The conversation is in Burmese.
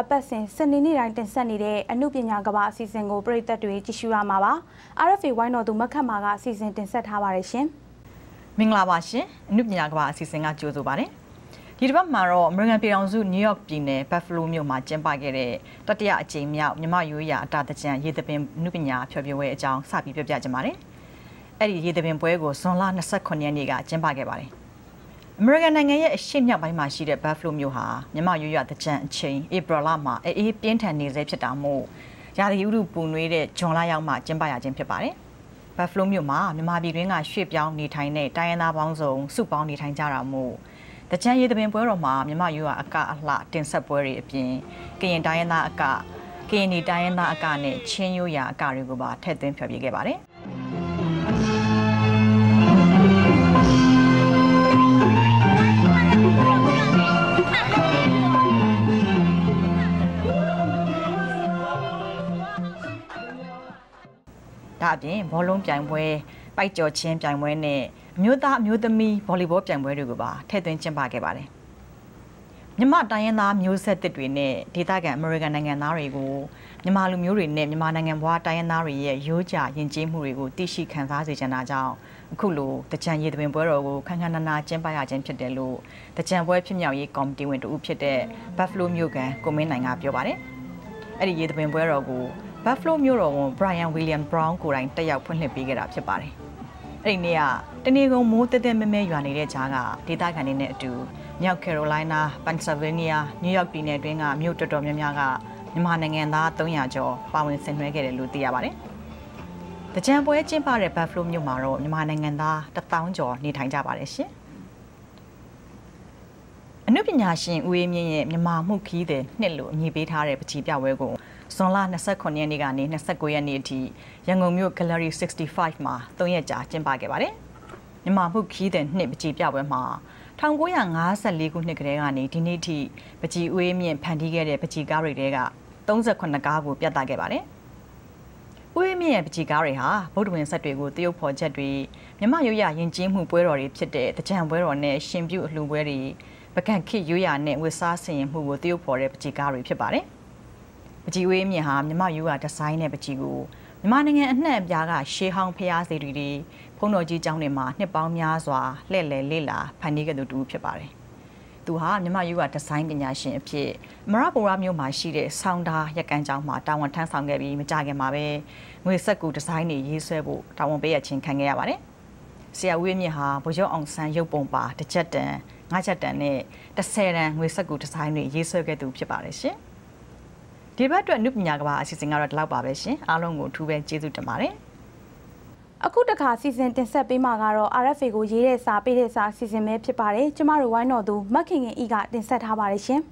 အပတ်စဉ်စနေနေ့တိုင်းတင်ဆက်နေတဲ့အမှုပညာကမ္ဘာအစီအစဉ်ကိုပရိသတ်တွေကြည့်ရှုရမှာပါ RFA ဝိုင်းတော်သူမခတ်မာကအစီအစဉ်တင်ဆက်ထားပါတယ်ရှင်မင်္ဂလာပါရှင်အမှုပညာကမ္ဘာအစီအစဉ်ကကြိုဆိုပါတယ်ဒီတစ်ပတ်မှာတော့အမေရိကန်ပြည်ထောင်စုနယူးယောက်ပြည်နယ်ဘတ်ဖလိုမြို့မှာကျင်းပခဲ့တဲ့တတိယအကြိမ်မြောက်မြမရိုးရာအတာတကြံရေသပင်အမှုပညာဖျော်ဖြေပွဲအကြောင်းစပြီးပြောပြကြပါတယ်အဲ့ဒီရေသပင်ပွဲကိုဇွန်လ29ရက်နေ့ကကျင်းပခဲ့ပါတယ်အမေရိကန်နိုင်ငံရဲ့အရှေ့မြောက်ပိုင်းမှာရှိတဲ့ Buffalo မြို့ဟာမြမရွရွတကြံအချိန်ဧပြီလမှာအေးပြင်းထန်နေဆဲဖြစ်တာမို့ရာသီဥတုပူနွေးတဲ့ဂျွန်လရောက်မှကျင်းပရခြင်းဖြစ်ပါတယ်။ Buffalo မြို့မှာမြမပြည်တွင်းကရွှေ့ပြောင်းနေထိုင်တဲ့တိုင်းရင်းသားပေါင်းစုံစုပေါင်းနေထိုင်ကြတာမို့တကြံရေးသပင်ပွဲတော်မှာမြမရွရွအကအလှတင်ဆက်ပွဲတွေအပြင်ကရင်တိုင်းရင်းသားအကကရင်တိုင်းရင်းသားအကနဲ့ချင်းရိုးရာအကတွေကိုပါထည့်သွင်းဖျော်ဖြေခဲ့ပါတယ်။ဒါအပြင်ဘောလုံးပြိုင်ပွဲပိုက်ကြော်ချင်းပြိုင်ပွဲနဲ့အမျိုးသားအမျိုးသမီးဗောလီဘောပြိုင်ပွဲတွေကိုပါထည့်သွင်းကျင်းပခဲ့ပါတယ်မြမတိုင်းရင်းသားမျိုးဆက်တစ်တွေနဲ့ဒေသခံအမေရိကန်နိုင်ငံသားတွေကိုမြန်မာလူမျိုးတွေနဲ့မြန်မာနိုင်ငံဘွားတိုင်းရင်းသားတွေရဲ့ရိုးကြယဉ်ကျေးမှုတွေကိုသိရှိခံစားစေချင်တာကြောင့်အခုလိုတကြံရည်သွင်ပွဲတော်ကိုခန်းခန်းနာနာကျင်းပရခြင်းဖြစ်တယ်လို့တကြံပွဲဖြစ်မြောက်ရေးကော်မတီဝင်တူဖြစ်တဲ့ Buffalo မြို့ကန်ကိုမင်းနိုင်ကပြောပါတယ်။အဲ့ဒီရည်သွင်ပွဲတော်ကို Buffalo မြို့တော်ဝန် Brian William Brown ကိုယ်တိုင်တက်ရောက်ဖွင့်လှစ်ပေးခဲ့တာဖြစ်ပါတယ်။အဲ့ဒီနေ့ကတနေကုန်မိုးတဲတဲမဲမဲရွာနေတဲ့ကြားကဒေသခံတွေနဲ့အတူမြောက် Carolina, Pennsylvania, New York ပြည်နယ်တွင်းကမြို့တော်တော်များများကမြန်မာနိုင်ငံသား300ကျော်ပါဝင်ဆင်နွှဲခဲ့တယ်လို့သိရပါတယ်။တကြံပွဲကျင်းပတဲ့ Buffalo မြို့မှာတော့မြန်မာနိုင်ငံသား1000ကျော်နေထိုင်ကြပါတယ်ရှင်။အနုပညာရှင်ဦးအေးမြင့်ရဲ့မြန်မာမှုခီးတဲ့နှစ်လို့အမည်ပေးထားတဲ့ပချီပြပွဲကိုဇွန်လ29ရက်နေ့ကနေ29ရက်နေ့အထိရန်ကုန်မြို့ Gallery 65မှာ၃ရက်ကြာကျင်းပခဲ့ပါတယ်။မြန်မာမှုခီးတဲ့နှစ်ပချီပြပွဲမှာ1954ခုနှစ်ကတည်းကနေဒီနေ့ထိပချီဦးအေးမြင့်ဖန်တီးခဲ့တဲ့ပချီကားတွေတဲက38ကားကိုပြသခဲ့ပါတယ်။ဦးဝင်းမြင့်ရဲ့ပကြီကားတွေဟာဗုဒ္ဓဝင်ဆက်တွေကိုတရုတ်ဖော်ချက်တွေမြမရုပ်ရယဉ်ကျေးမှုပွဲတော်တွေဖြစ်တဲ့တကြံပွဲတော်နဲ့ရှင်ပြုအလှူပွဲတွေပကန့်ခိရွရာနဲ့ဝတ်စားဆင်ရင်မှုကိုတရုတ်ဖော်တဲ့ပကြီကားတွေဖြစ်ပါတယ်။ပကြီဝေးမြင့်ဟာမြမရွရာဒီဇိုင်းနဲ့ပကြီကိုမြန်မာနိုင်ငံအနှံ့အပြားကရှေးဟောင်းဖျားစီတွေတွေဖုံတော်ကြီးကျောင်းတွေမှာနှစ်ပေါင်းများစွာလှည့်လည်လေ့လာဖန်တီးခဲ့သူတူဖြစ်ပါတယ်။သူဟာမြမရွရာဒီဇိုင်းပညာရှင်အဖြစ်မရပိုရာမြို့မှာရှိတဲ့ဆောင်းသားရကန်းကျောင်းမှာတာဝန်ထမ်းဆောင်ခဲ့ပြီးမကြခင်မှာပဲငွေဆက်ကူဒီဇိုင်းတွေရေးဆွဲဖို့တာဝန်ပေးရခြင်းခံခဲ့ရပါတယ်။ဆရာဝေးမြင့်ဟာဗိုလ်ချုပ်အောင်ဆန်းရုပ်ပုံပါတစ်ချက်တန်9ချက်တန်နဲ့10တန်ငွေစက်ကူဒီဇိုင်းတွေရေးဆွဲခဲ့သူဖြစ်ပါတယ်ရှင်။ဒီဘက်အတွက်နုပညာကဘာအစီအစဉ်ကတော့ဒီလောက်ပါပဲရှင်။အားလုံးကိုအထူးပဲကျေးဇူးတင်ပါတယ်။အခုတခါစီစဉ်တင်ဆက်ပေးမှာကတော့ RFA ကိုရေးတဲ့စာပေးတဲ့စာစီစဉ်ပဲဖြစ်ပါတယ်ကျမတို့ဝိုင်းတော်သူမက်ခင်ခင်ဤကတင်ဆက်ထားပါတယ်ရှင်။